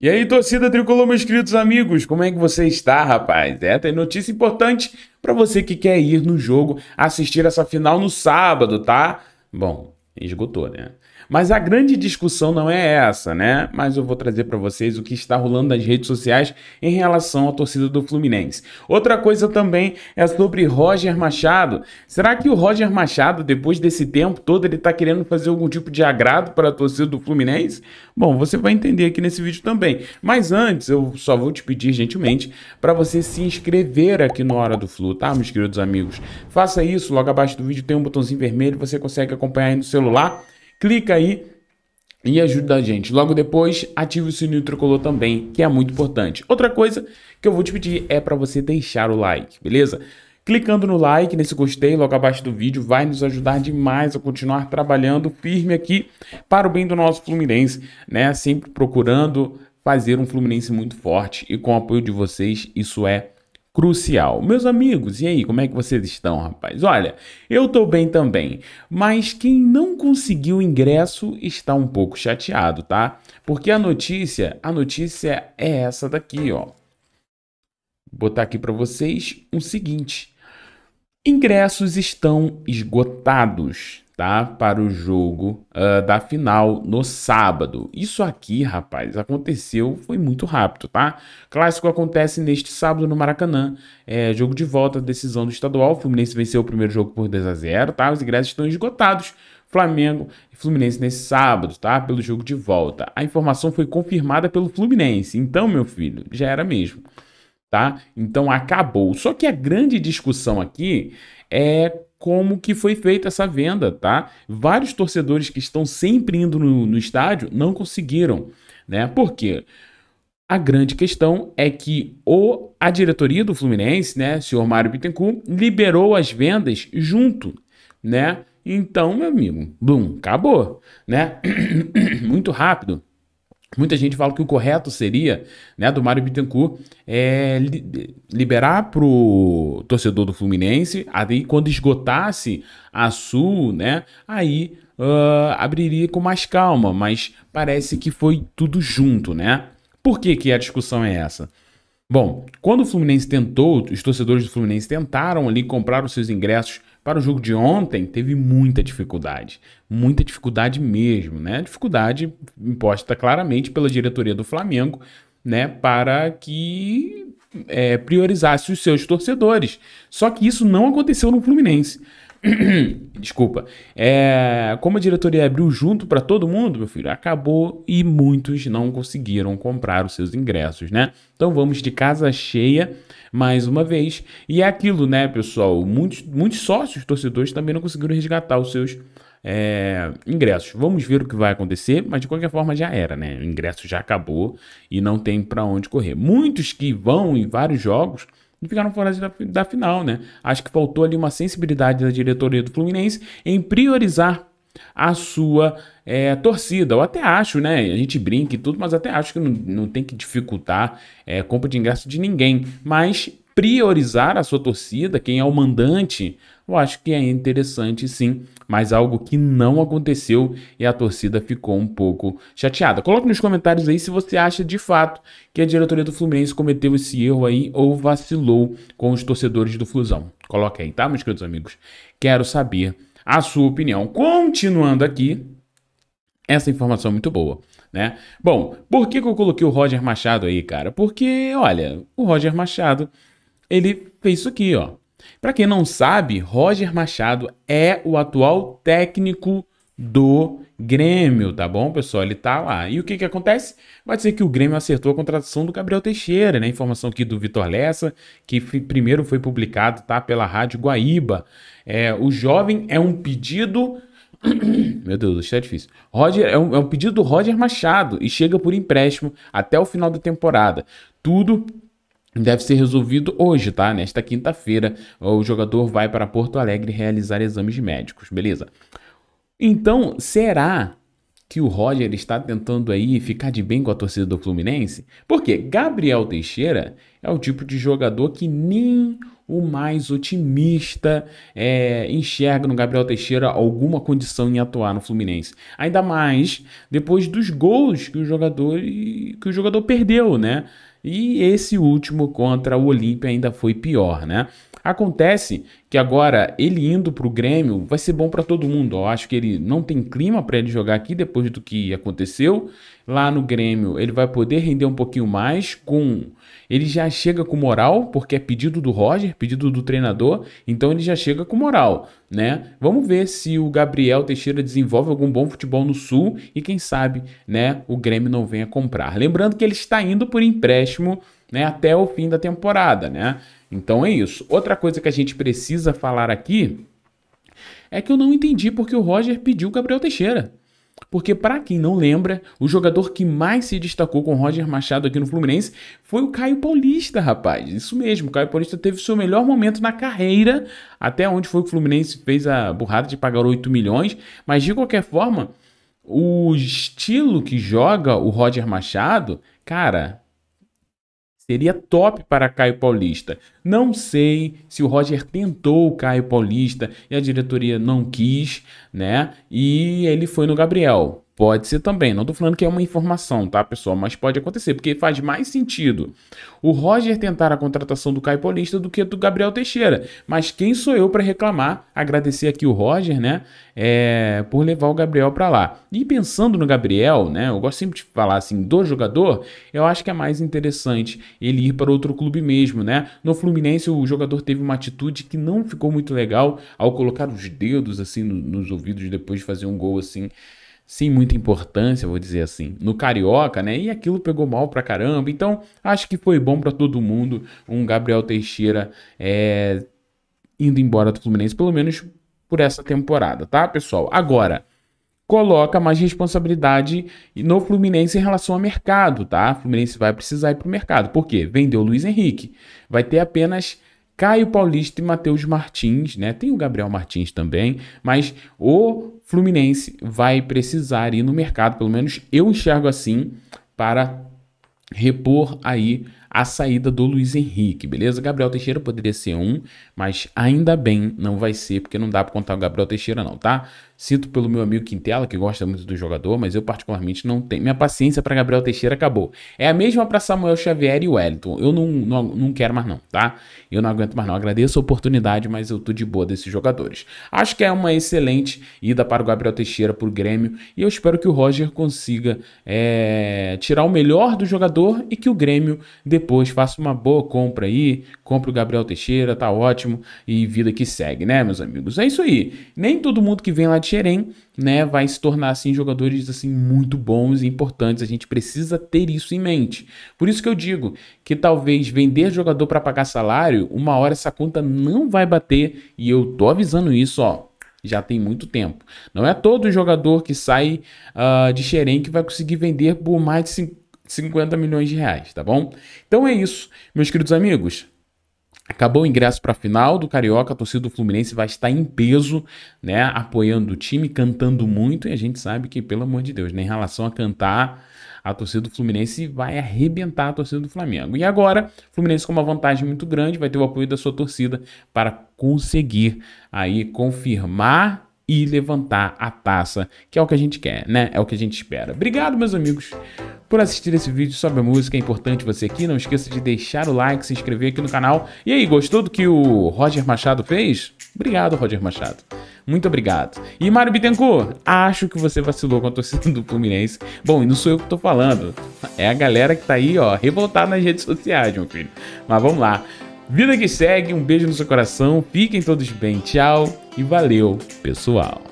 E aí, torcida tricolor, meus queridos amigos, como é que você está, rapaz? É, tem notícia importante para você que quer ir no jogo assistir essa final no sábado, tá? Bom, esgotou, né? Mas a grande discussão não é essa, né? Mas eu vou trazer para vocês o que está rolando nas redes sociais em relação à torcida do Fluminense. Outra coisa também é sobre Roger Machado. Será que o Roger Machado, depois desse tempo todo, ele está querendo fazer algum tipo de agrado para a torcida do Fluminense? Bom, você vai entender aqui nesse vídeo também. Mas antes, eu só vou te pedir gentilmente para você se inscrever aqui no Hora do Flu, tá, meus queridos amigos? Faça isso, logo abaixo do vídeo tem um botãozinho vermelho, você consegue acompanhar aí no seu celular, clica aí e ajuda a gente. Logo depois, ative o sininho tricolor também, que é muito importante. Outra coisa que eu vou te pedir é para você deixar o like, beleza? Clicando no like, nesse gostei logo abaixo do vídeo, vai nos ajudar demais a continuar trabalhando firme aqui para o bem do nosso Fluminense, né? Sempre procurando fazer um Fluminense muito forte e com o apoio de vocês, isso é crucial. Meus amigos, e aí, como é que vocês estão, rapaz? Olha, eu tô bem também, mas quem não conseguiu ingresso está um pouco chateado, tá? Porque a notícia, a notícia é essa daqui, ó. Vou botar aqui para vocês o seguinte: Ingressos estão esgotados, tá? Para o jogo uh, da final no sábado. Isso aqui, rapaz, aconteceu, foi muito rápido, tá? Clássico acontece neste sábado no Maracanã. É, jogo de volta, decisão do estadual. O Fluminense venceu o primeiro jogo por 2 a 0 tá? Os ingressos estão esgotados. Flamengo e Fluminense nesse sábado, tá? Pelo jogo de volta. A informação foi confirmada pelo Fluminense. Então, meu filho, já era mesmo tá? Então acabou. Só que a grande discussão aqui é como que foi feita essa venda, tá? Vários torcedores que estão sempre indo no, no estádio não conseguiram, né? Por quê? A grande questão é que o, a diretoria do Fluminense, né, senhor Mário Bittencourt, liberou as vendas junto, né? Então, meu amigo, bum, acabou, né? Muito rápido. Muita gente fala que o correto seria, né, do Mário Bittencourt, é, li, liberar pro torcedor do Fluminense, aí quando esgotasse a Sul, né, aí uh, abriria com mais calma, mas parece que foi tudo junto, né? Por que, que a discussão é essa? Bom, quando o Fluminense tentou, os torcedores do Fluminense tentaram ali comprar os seus ingressos para o jogo de ontem, teve muita dificuldade. Muita dificuldade mesmo, né? Dificuldade imposta claramente pela diretoria do Flamengo, né? Para que é, priorizasse os seus torcedores. Só que isso não aconteceu no Fluminense. Desculpa. É, como a diretoria abriu junto para todo mundo, meu filho, acabou e muitos não conseguiram comprar os seus ingressos, né? Então vamos de casa cheia mais uma vez. E é aquilo, né, pessoal? Muitos, muitos sócios torcedores também não conseguiram resgatar os seus é, ingressos. Vamos ver o que vai acontecer, mas de qualquer forma já era, né? O ingresso já acabou e não tem para onde correr. Muitos que vão em vários jogos ficaram fora da, da final, né? Acho que faltou ali uma sensibilidade da diretoria do Fluminense em priorizar a sua é, torcida. Eu até acho, né? A gente brinca e tudo, mas até acho que não, não tem que dificultar é, compra de ingresso de ninguém. Mas priorizar a sua torcida, quem é o mandante eu acho que é interessante sim, mas algo que não aconteceu e a torcida ficou um pouco chateada. Coloque nos comentários aí se você acha de fato que a diretoria do Fluminense cometeu esse erro aí ou vacilou com os torcedores do Flusão. Coloque aí, tá, meus queridos amigos? Quero saber a sua opinião. Continuando aqui, essa informação é muito boa, né? Bom, por que, que eu coloquei o Roger Machado aí, cara? Porque, olha, o Roger Machado, ele fez isso aqui, ó. Para quem não sabe, Roger Machado é o atual técnico do Grêmio, tá bom, pessoal? Ele tá lá. E o que que acontece? Vai dizer que o Grêmio acertou a contratação do Gabriel Teixeira, né? Informação aqui do Vitor Lessa, que primeiro foi publicado, tá, pela Rádio Guaíba. É, o jovem é um pedido... Meu Deus, isso é difícil. Roger, é, um, é um pedido do Roger Machado e chega por empréstimo até o final da temporada. Tudo deve ser resolvido hoje, tá? Nesta quinta-feira, o jogador vai para Porto Alegre realizar exames médicos, beleza? Então, será que o Roger está tentando aí ficar de bem com a torcida do Fluminense? Porque Gabriel Teixeira é o tipo de jogador que nem o mais otimista é, enxerga no Gabriel Teixeira alguma condição em atuar no Fluminense. Ainda mais depois dos gols que o jogador que o jogador perdeu, né? E esse último contra o Olímpia ainda foi pior, né? Acontece que agora ele indo para o Grêmio vai ser bom para todo mundo. Eu acho que ele não tem clima para ele jogar aqui depois do que aconteceu. Lá no Grêmio ele vai poder render um pouquinho mais com ele já chega com moral, porque é pedido do Roger, pedido do treinador, então ele já chega com moral, né? Vamos ver se o Gabriel Teixeira desenvolve algum bom futebol no Sul e quem sabe, né, o Grêmio não venha comprar. Lembrando que ele está indo por empréstimo né, até o fim da temporada, né? Então é isso. Outra coisa que a gente precisa falar aqui é que eu não entendi porque o Roger pediu o Gabriel Teixeira. Porque, para quem não lembra, o jogador que mais se destacou com Roger Machado aqui no Fluminense foi o Caio Paulista, rapaz. Isso mesmo, o Caio Paulista teve seu melhor momento na carreira, até onde foi que o Fluminense fez a burrada de pagar 8 milhões. Mas, de qualquer forma, o estilo que joga o Roger Machado, cara, Seria top para Caio Paulista. Não sei se o Roger tentou o Caio Paulista e a diretoria não quis, né? E ele foi no Gabriel. Pode ser também, não estou falando que é uma informação, tá, pessoal? Mas pode acontecer, porque faz mais sentido o Roger tentar a contratação do Caio Paulista do que do Gabriel Teixeira. Mas quem sou eu para reclamar? Agradecer aqui o Roger, né, é, por levar o Gabriel para lá. E pensando no Gabriel, né, eu gosto sempre de falar assim do jogador, eu acho que é mais interessante ele ir para outro clube mesmo, né? No Fluminense o jogador teve uma atitude que não ficou muito legal ao colocar os dedos assim no, nos ouvidos depois de fazer um gol assim sem muita importância, vou dizer assim, no Carioca, né? E aquilo pegou mal pra caramba. Então, acho que foi bom para todo mundo um Gabriel Teixeira é, indo embora do Fluminense, pelo menos por essa temporada, tá, pessoal? Agora, coloca mais responsabilidade no Fluminense em relação ao mercado, tá? O Fluminense vai precisar ir pro mercado. Por quê? Vendeu o Luiz Henrique. Vai ter apenas Caio Paulista e Matheus Martins, né? Tem o Gabriel Martins também, mas o Fluminense vai precisar ir no mercado, pelo menos eu enxergo assim, para repor aí a saída do Luiz Henrique, beleza? Gabriel Teixeira poderia ser um, mas ainda bem não vai ser, porque não dá para contar o Gabriel Teixeira não, tá? Sinto pelo meu amigo Quintela, que gosta muito do jogador, mas eu particularmente não tenho. Minha paciência para Gabriel Teixeira acabou. É a mesma para Samuel Xavier e Wellington. Eu não, não, não quero mais não, tá? Eu não aguento mais não. Agradeço a oportunidade, mas eu tô de boa desses jogadores. Acho que é uma excelente ida para o Gabriel Teixeira para o Grêmio e eu espero que o Roger consiga é, tirar o melhor do jogador e que o Grêmio, depois depois faça uma boa compra aí, compre o Gabriel Teixeira, tá ótimo e vida que segue, né, meus amigos? É isso aí. Nem todo mundo que vem lá de Xerém, né, vai se tornar assim jogadores assim muito bons e importantes. A gente precisa ter isso em mente. Por isso que eu digo que talvez vender jogador para pagar salário, uma hora essa conta não vai bater e eu tô avisando isso, ó já tem muito tempo. Não é todo jogador que sai uh, de Xerém que vai conseguir vender por mais de 50 milhões de reais, tá bom? Então é isso, meus queridos amigos. Acabou o ingresso para a final do Carioca, a torcida do Fluminense vai estar em peso, né, apoiando o time, cantando muito, e a gente sabe que, pelo amor de Deus, né, em relação a cantar, a torcida do Fluminense vai arrebentar a torcida do Flamengo. E agora, o Fluminense com uma vantagem muito grande, vai ter o apoio da sua torcida para conseguir aí confirmar e levantar a taça, que é o que a gente quer, né? É o que a gente espera. Obrigado, meus amigos, por assistir esse vídeo sobre a música. É importante você aqui. Não esqueça de deixar o like, se inscrever aqui no canal. E aí, gostou do que o Roger Machado fez? Obrigado, Roger Machado. Muito obrigado. E Mário Bittencourt, acho que você vacilou com a torcida do Fluminense. Bom, e não sou eu que tô falando. É a galera que tá aí, ó, revoltada nas redes sociais, meu filho. Mas vamos lá. Vida que segue, um beijo no seu coração, fiquem todos bem, tchau e valeu, pessoal.